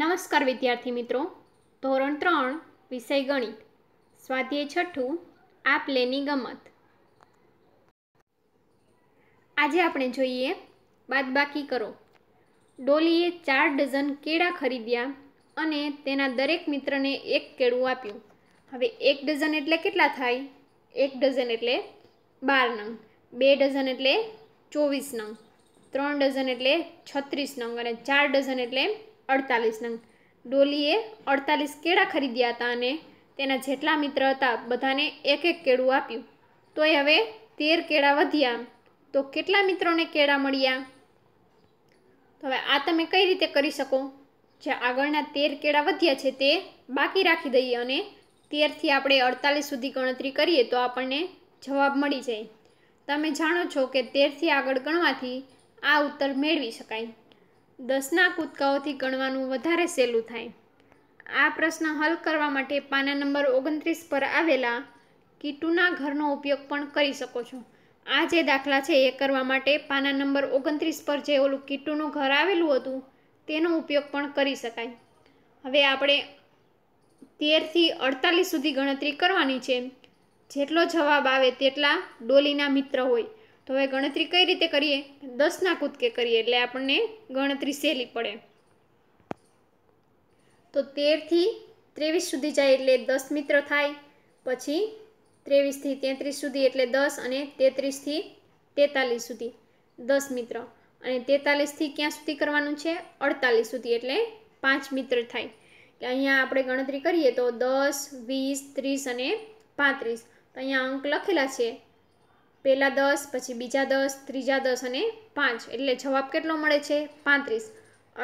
નમસ્કાર વિદ્યાર્થી મિત્રો ધોરણ ત્રણ વિષય ગણિત સ્વાધ્યાય છઠ્ઠું આપ લેની ગમત આજે આપણે જોઈએ બાદબાકી કરો ડોલીએ ચાર ડઝન કેળા ખરીદ્યા અને તેના દરેક મિત્રને એક કેળું આપ્યું હવે એક ડઝન એટલે કેટલા થાય એક ડઝન એટલે બાર નંગ બે ડઝન એટલે ચોવીસ નંગ ત્રણ ડઝન એટલે છત્રીસ નંગ અને ચાર ડઝન એટલે અડતાલીસ નંગ ડોલીએ અડતાલીસ કેળા ખરીદ્યા હતા અને તેના જેટલા મિત્ર હતા બધાને એક એક કેળું આપ્યું તોય હવે તેર કેળા વધ્યા તો કેટલા મિત્રોને કેળા મળ્યા તો હવે આ તમે કઈ રીતે કરી શકો જે આગળના તેર કેળા વધ્યા છે તે બાકી રાખી દઈએ અને તેરથી આપણે અડતાલીસ સુધી ગણતરી કરીએ તો આપણને જવાબ મળી જાય તમે જાણો છો કે તેરથી આગળ ગણવાથી આ ઉત્તર મેળવી શકાય દસના કૂદકાઓથી ગણવાનું વધારે સહેલું થાય આ પ્રશ્ન હલ કરવા માટે પાના નંબર ઓગણત્રીસ પર આવેલા કીટુના ઘરનો ઉપયોગ પણ કરી શકો છો આ જે દાખલા છે એ કરવા માટે પાના નંબર ઓગણત્રીસ પર જે ઓલું કીટુનું ઘર આવેલું હતું તેનો ઉપયોગ પણ કરી શકાય હવે આપણે તેરથી અડતાલીસ સુધી ગણતરી કરવાની છે જેટલો જવાબ આવે તેટલા ડોલીના મિત્ર હોય તો હવે ગણતરી કઈ રીતે કરીએ દસના કૂદકે કરીએ એટલે આપણને ગણતરી સહેલી પડે તો તેરથી ત્રેવીસ સુધી જાય એટલે દસ મિત્ર થાય પછી ત્રેવીસથી તેત્રીસ સુધી એટલે દસ અને તેત્રીસથી તેતાલીસ સુધી દસ મિત્ર અને તેતાલીસથી ક્યાં સુધી કરવાનું છે અડતાલીસ સુધી એટલે પાંચ મિત્ર થાય કે અહીંયા આપણે ગણતરી કરીએ તો દસ વીસ ત્રીસ અને પાંત્રીસ તો અહીંયા અંક લખેલા છે પહેલાં દસ પછી બીજા દસ ત્રીજા દસ અને પાંચ એટલે જવાબ કેટલો મળે છે પાંત્રીસ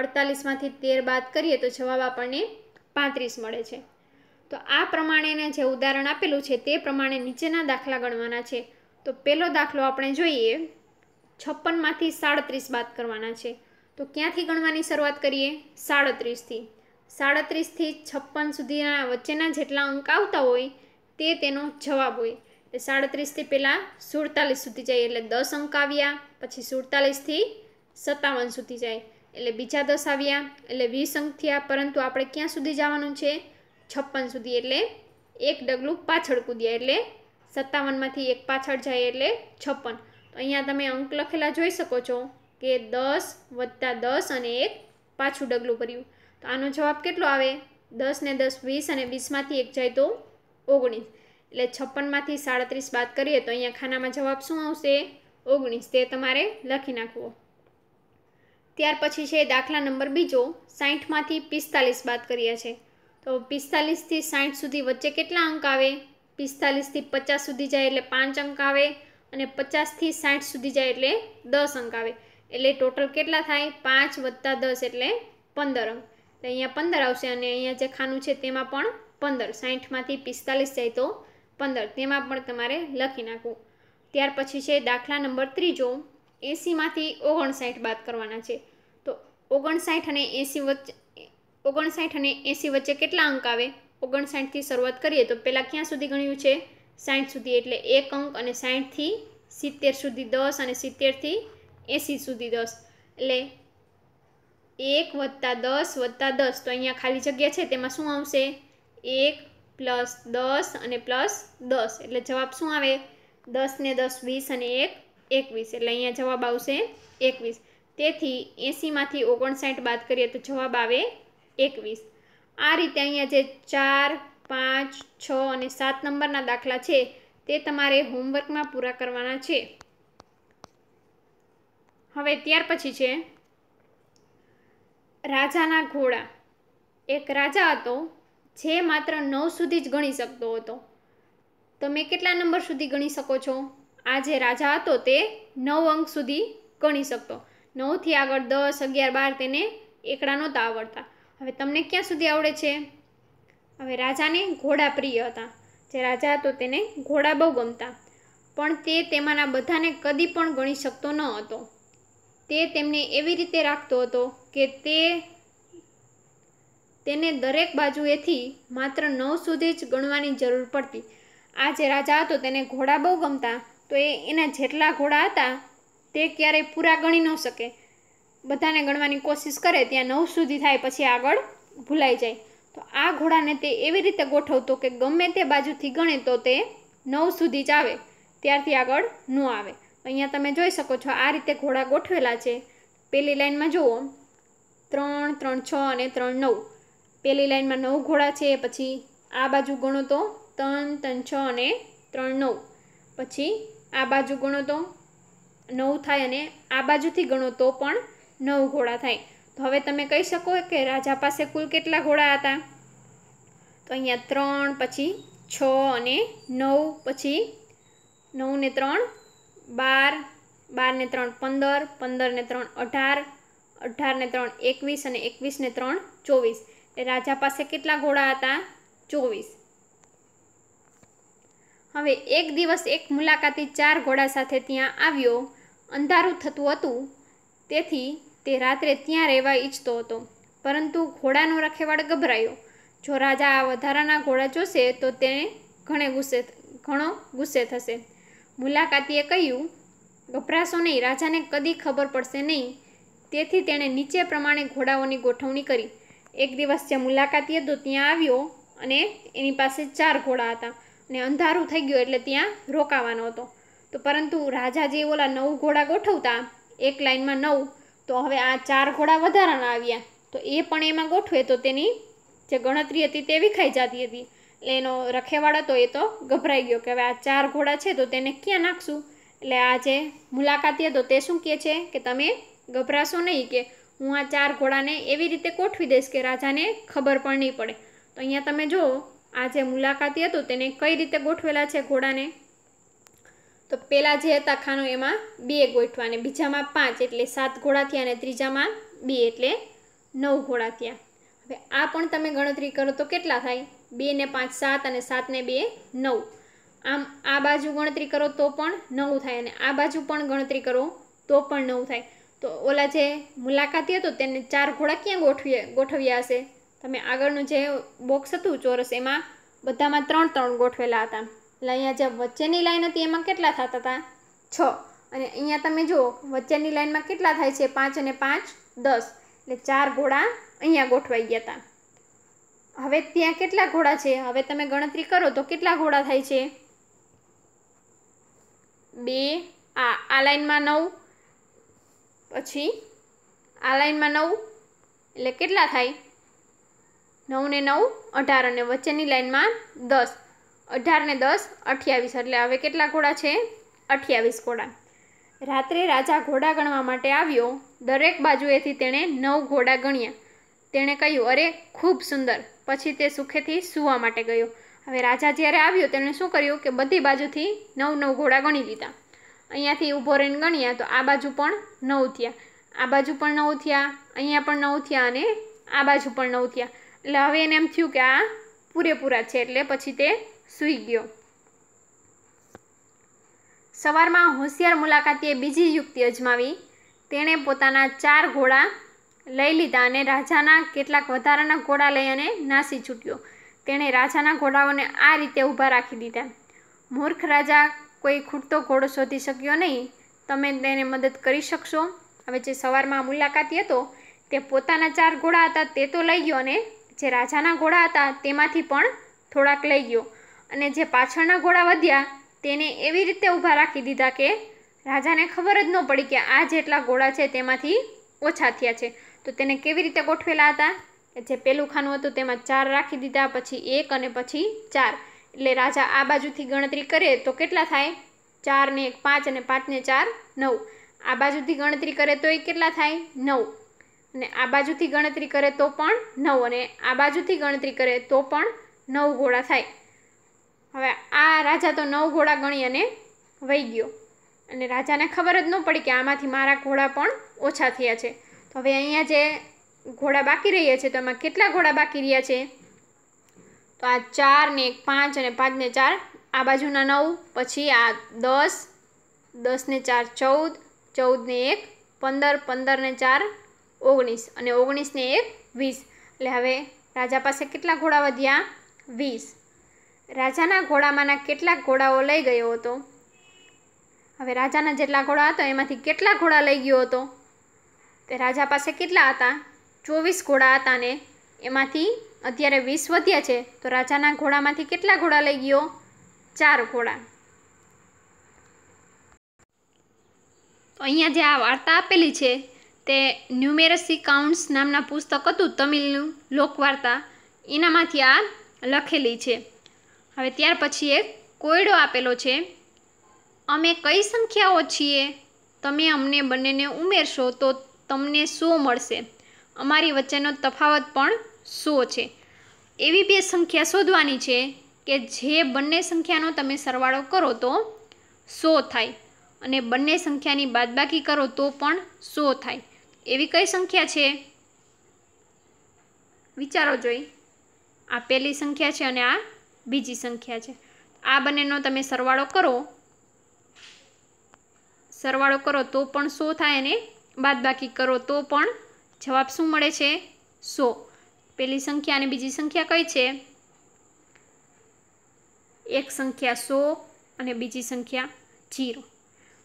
અડતાલીસમાંથી તેર બાદ કરીએ તો જવાબ આપણને પાંત્રીસ મળે છે તો આ પ્રમાણેને જે ઉદાહરણ આપેલું છે તે પ્રમાણે નીચેના દાખલા ગણવાના છે તો પહેલો દાખલો આપણે જોઈએ છપ્પનમાંથી સાડત્રીસ બાદ કરવાના છે તો ક્યાંથી ગણવાની શરૂઆત કરીએ સાડત્રીસથી સાડત્રીસથી છપ્પન સુધીના વચ્ચેના જેટલા અંક આવતા હોય તે તેનો જવાબ હોય એટલે સાડત્રીસથી પહેલાં સુડતાલીસ સુધી જાય એટલે દસ અંક આવ્યા પછી સુડતાલીસથી સત્તાવન સુધી જાય એટલે બીજા દસ આવ્યા એટલે વીસ અંક થયા પરંતુ આપણે ક્યાં સુધી જવાનું છે છપ્પન સુધી એટલે એક ડગલું પાછળ કૂદ્યા એટલે સત્તાવનમાંથી એક પાછળ જાય એટલે છપ્પન તો અહીંયા તમે અંક લખેલા જોઈ શકો છો કે દસ વત્તા દસ અને એક પાછું ડગલું કર્યું તો આનો જવાબ કેટલો આવે દસ ને દસ વીસ અને વીસમાંથી એક જાય તો ઓગણીસ એટલે છપ્પનમાંથી સાડત્રીસ બાદ કરીએ તો અહીંયા ખાનામાં જવાબ શું આવશે ઓગણીસ તે તમારે લખી નાખવો ત્યાર પછી છે દાખલા નંબર બીજો સાહીઠમાંથી પિસ્તાલીસ બાદ કરીએ છે તો પિસ્તાલીસથી સાઠ સુધી વચ્ચે કેટલા અંક આવે પિસ્તાલીસથી પચાસ સુધી જાય એટલે પાંચ અંક આવે અને પચાસથી સાઠ સુધી જાય એટલે દસ અંક આવે એટલે ટોટલ કેટલા થાય પાંચ વત્તા દસ એટલે પંદર અંક તો અહીંયા પંદર આવશે અને અહીંયા જે ખાનું છે તેમાં પણ પંદર સાઠમાંથી પિસ્તાલીસ જાય તો પંદર તેમાં પણ તમારે લખી નાખવું ત્યાર પછી છે દાખલા નંબર ત્રીજો એંસીમાંથી ઓગણસાઠ બાદ કરવાના છે તો ઓગણસાઠ અને એંસી વચ્ચે ઓગણસાઠ અને એંસી વચ્ચે કેટલા અંક આવે ઓગણસાઠથી શરૂઆત કરીએ તો પહેલાં ક્યાં સુધી ગણ્યું છે સાઠ સુધી એટલે એક અંક અને સાઠથી સિત્તેર સુધી દસ અને સિત્તેરથી એંસી સુધી દસ એટલે એક વત્તા દસ વત્તા દસ તો અહીંયા ખાલી જગ્યા છે તેમાં શું આવશે એક પ્લસ દસ અને પ્લસ દસ એટલે જવાબ શું આવે દસ ને દસ વીસ અને એક એકવીસ એટલે અહીંયા જવાબ આવશે એકવીસ તેથી એંસીમાંથી ઓગણસાઠ બાદ કરીએ તો જવાબ આવે એકવીસ આ રીતે અહીંયા જે ચાર પાંચ છ અને સાત નંબરના દાખલા છે તે તમારે હોમવર્કમાં પૂરા કરવાના છે હવે ત્યાર પછી છે રાજાના ઘોડા એક રાજા હતો જે માત્ર નવ સુધી જ ગણી શકતો હતો તમે કેટલા નંબર સુધી ગણી શકો છો આ જે રાજા હતો તે નવ અંક સુધી ગણી શકતો નવથી આગળ દસ અગિયાર બાર તેને એકડા નહોતા આવડતા હવે તમને ક્યાં સુધી આવડે છે હવે રાજાને ઘોડા પ્રિય હતા જે રાજા હતો તેને ઘોડા બહુ ગમતા પણ તે તેમાંના બધાને કદી પણ ગણી શકતો ન હતો તે તેમને એવી રીતે રાખતો હતો કે તે તેને દરેક બાજુએથી માત્ર નવ સુધી જ ગણવાની જરૂર પડતી આ જે રાજા હતો તેને ઘોડા બહુ ગમતા તો એ એના જેટલા ઘોડા હતા તે ક્યારેય પૂરા ગણી ન શકે બધાને ગણવાની કોશિશ કરે ત્યાં નવ સુધી થાય પછી આગળ ભૂલાઈ જાય તો આ ઘોડાને તે એવી રીતે ગોઠવતો કે ગમે તે બાજુથી ગણે તો તે નવ સુધી જ આવે ત્યારથી આગળ ન આવે અહીંયા તમે જોઈ શકો છો આ રીતે ઘોડા ગોઠવેલા છે પહેલી લાઇનમાં જુઓ ત્રણ ત્રણ છ અને ત્રણ નવ પહેલી લાઇનમાં નવ ઘોડા છે પછી આ બાજુ ગણો તો ત્રણ ત્રણ છ અને ત્રણ નવ પછી આ બાજુ ગણો તો નવ થાય અને આ બાજુથી ગણો તો પણ નવ ઘોડા થાય તો હવે તમે કહી શકો કે રાજા પાસે કુલ કેટલા ઘોડા હતા તો અહીંયા ત્રણ પછી છ અને નવ પછી નવને ત્રણ બાર બારને ત્રણ પંદર પંદરને ત્રણ અઢાર અઢારને ત્રણ એકવીસ અને એકવીસને ત્રણ ચોવીસ રાજા પાસે કેટલા ઘોડા હતા ચોવીસ હવે એક દિવસ એક મુલાકાતી ચાર ઘોડા સાથે ત્યાં આવ્યો અંધારું થતું હતું તેથી તે રાત્રે ત્યાં રહેવા ઈચ્છતો હતો પરંતુ ઘોડાનો રખેવાળ ગભરાયો જો રાજા આ વધારાના ઘોડા જોશે તો તેને ઘણે ગુસ્સે ઘણો ગુસ્સે થશે મુલાકાતીએ કહ્યું ગભરાશો નહીં રાજાને કદી ખબર પડશે નહીં તેથી તેણે નીચે પ્રમાણે ઘોડાઓની ગોઠવણી કરી એક દિવસ જે મુલાકાતી હતો ત્યાં આવ્યો અને એની પાસે ચાર ઘોડા હતા અને અંધારું થઈ ગયું એટલે ત્યાં રોકાવાનો હતો તો પરંતુ રાજા જે ઓલા નવ ઘોડા ગોઠવતા એક લાઇનમાં નવ તો હવે આ ચાર ઘોડા વધારાના આવ્યા તો એ પણ એમાં ગોઠવે તો તેની જે ગણતરી હતી તે વિખાઈ જતી હતી એટલે એનો રખેવાળ હતો એ તો ગભરાઈ ગયો કે હવે આ ચાર ઘોડા છે તો તેને ક્યાં નાખશું એટલે આ જે મુલાકાતી હતો તે શું કહે છે કે તમે ગભરાશો નહીં કે હું આ ચાર ઘોડાને એવી રીતે ગોઠવી દઈશ કે રાજાને ખબર પણ નહીં પડે તો અહીંયા તમે જો આ જે મુલાકાતી હતું તેને કઈ રીતે ગોઠવેલા છે ઘોડાને તો પહેલાં જે હતા ખાનો એમાં બે ગોઠવા અને બીજામાં પાંચ એટલે સાત ઘોડા થયા અને ત્રીજામાં બે એટલે નવ ઘોડા થયા હવે આ પણ તમે ગણતરી કરો તો કેટલા થાય બે ને પાંચ સાત અને સાતને બે નવ આમ આ બાજુ ગણતરી કરો તો પણ નવ થાય અને આ બાજુ પણ ગણતરી કરો તો પણ નવ થાય તો ઓલા જે મુલાકાતી હતો તેને ચાર ઘોડા ક્યાં ગોઠવીએ ગોઠવ્યા હશે તમે આગળનું જે બોક્સ હતું ચોરસ એમાં બધામાં ત્રણ ત્રણ ગોઠવેલા હતા એટલે અહીંયા જે વચ્ચેની લાઈન હતી એમાં કેટલા થતા હતા છ અને અહીંયા તમે જુઓ વચ્ચેની લાઈનમાં કેટલા થાય છે પાંચ અને પાંચ દસ એટલે ચાર ઘોડા અહીંયા ગોઠવાઈ ગયા હતા હવે ત્યાં કેટલા ઘોડા છે હવે તમે ગણતરી કરો તો કેટલા ઘોડા થાય છે બે આ આ લાઈનમાં નવ પછી આ લાઇનમાં નવ એટલે કેટલા થાય નવને નવ અઢાર અને વચ્ચેની લાઇનમાં દસ અઢાર ને દસ અઠ્યાવીસ એટલે હવે કેટલા ઘોડા છે અઠ્યાવીસ ઘોડા રાત્રે રાજા ઘોડા ગણવા માટે આવ્યો દરેક બાજુએથી તેણે નવ ઘોડા ગણ્યા તેણે કહ્યું અરે ખૂબ સુંદર પછી તે સુખેથી સૂવા માટે ગયો હવે રાજા જ્યારે આવ્યો તેણે શું કર્યું કે બધી બાજુથી નવ નવ ઘોડા ગણી લીધા અહીંયાથી ઊભો રહીને ગણ્યા તો આ બાજુ પણ નવ થયા આ બાજુ પણ નવ થયા અહીંયા પણ નવ થયા અને આ બાજુ પણ નવ થયા એટલે હવે એને એમ થયું કે આ પૂરેપૂરા છે એટલે પછી તે સૂઈ ગયો સવારમાં હોશિયાર મુલાકાતીએ બીજી યુક્તિ અજમાવી તેણે પોતાના ચાર ઘોડા લઈ લીધા અને રાજાના કેટલાક વધારાના ઘોડા લઈ અને નાસી છૂટ્યો તેણે રાજાના ઘોડાઓને આ રીતે ઊભા રાખી દીધા મૂર્ખ રાજા કોઈ ખૂટતો ઘોડો શોધી શક્યો નહીં તમે તેને મદદ કરી શકશો હવે જે સવારમાં મુલાકાતી હતો તે પોતાના ચાર ઘોડા હતા તે તો લઈ ગયો અને જે રાજાના ઘોડા હતા તેમાંથી પણ થોડાક લઈ ગયો અને જે પાછળના ઘોડા વધ્યા તેને એવી રીતે ઊભા રાખી દીધા કે રાજાને ખબર જ ન પડી કે આ જેટલા ઘોડા છે તેમાંથી ઓછા થયા છે તો તેને કેવી રીતે ગોઠવેલા હતા જે પેલું ખાનું હતું તેમાં ચાર રાખી દીધા પછી એક અને પછી ચાર એટલે રાજા આ બાજુથી ગણતરી કરે તો કેટલા થાય ચાર ને એક પાંચ અને પાંચને ચાર નવ આ બાજુથી ગણતરી કરે તો એ કેટલા થાય નવ અને આ બાજુથી ગણતરી કરે તો પણ નવ અને આ બાજુથી ગણતરી કરે તો પણ નવ ઘોડા થાય હવે આ રાજા તો નવ ઘોડા ગણી અને વહી ગયો અને રાજાને ખબર જ ન પડી કે આમાંથી મારા ઘોડા પણ ઓછા થયા છે તો હવે અહીંયા જે ઘોડા બાકી રહ્યા છે તો એમાં કેટલા ઘોડા બાકી રહ્યા છે પાંચ ચાર ને એક પાંચ અને પાંચને ચાર આ બાજુના નવ પછી આ દસ દસને ચાર ચૌદ ચૌદને એક પંદર પંદરને ચાર ઓગણીસ અને ઓગણીસને એક વીસ એટલે હવે રાજા પાસે કેટલા ઘોડા વધ્યા વીસ રાજાના ઘોડામાંના કેટલા ઘોડાઓ લઈ ગયો હતો હવે રાજાના જેટલા ઘોડા હતા એમાંથી કેટલા ઘોડા લઈ ગયો હતો તે રાજા પાસે કેટલા હતા ચોવીસ ઘોડા હતા ને એમાંથી અત્યારે વીસ વધ્યા છે તો રાજાના ઘોડામાંથી કેટલા ઘોડા લઈ ગયો ચાર ઘોડા તો અહીંયા જે આ વાર્તા આપેલી છે તે ન્યુમેરસી કાઉન્ટ્સ નામના પુસ્તક હતું તમિલનું લોકવાર્તા એનામાંથી આ લખેલી છે હવે ત્યાર પછી એક કોયડો આપેલો છે અમે કઈ સંખ્યાઓ છીએ તમે અમને બંનેને ઉમેરશો તો તમને શું મળશે અમારી વચ્ચેનો તફાવત પણ સો છે એવી બે સંખ્યા શોધવાની છે કે જે બંને સંખ્યાનો તમે સરવાળો કરો તો સો થાય અને બંને સંખ્યાની બાદબાકી કરો તો પણ સો થાય એવી કઈ સંખ્યા છે વિચારો જોઈ આ પહેલી સંખ્યા છે અને આ બીજી સંખ્યા છે આ બંનેનો તમે સરવાળો કરો સરવાળો કરો તો પણ સો થાય અને બાદબાકી કરો તો પણ જવાબ શું મળે છે સો પહેલી સંખ્યા અને બીજી સંખ્યા કઈ છે એક સંખ્યા સો અને બીજી સંખ્યા જીરો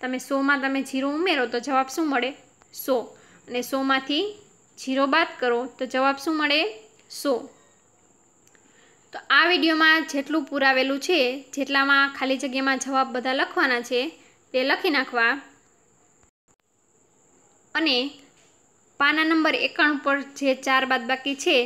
તમે સોમાં તમે જીરો ઉમેરો તો જવાબ શું મળે સો અને સોમાંથી જીરો બાદ કરો તો જવાબ શું મળે સો તો આ વિડીયોમાં જેટલું પુરાવેલું છે જેટલામાં ખાલી જગ્યામાં જવાબ બધા લખવાના છે તે લખી નાખવા અને પાના નંબર એકાણું પર જે ચાર બાદબાકી છે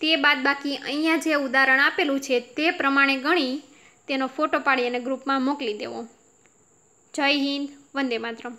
તે બાદબાકી અહીંયા જે ઉદાહરણ આપેલું છે તે પ્રમાણે ગણી તેનો ફોટો પાડી અને ગ્રુપમાં મોકલી દેવો જય હિન્દ વંદે માતરમ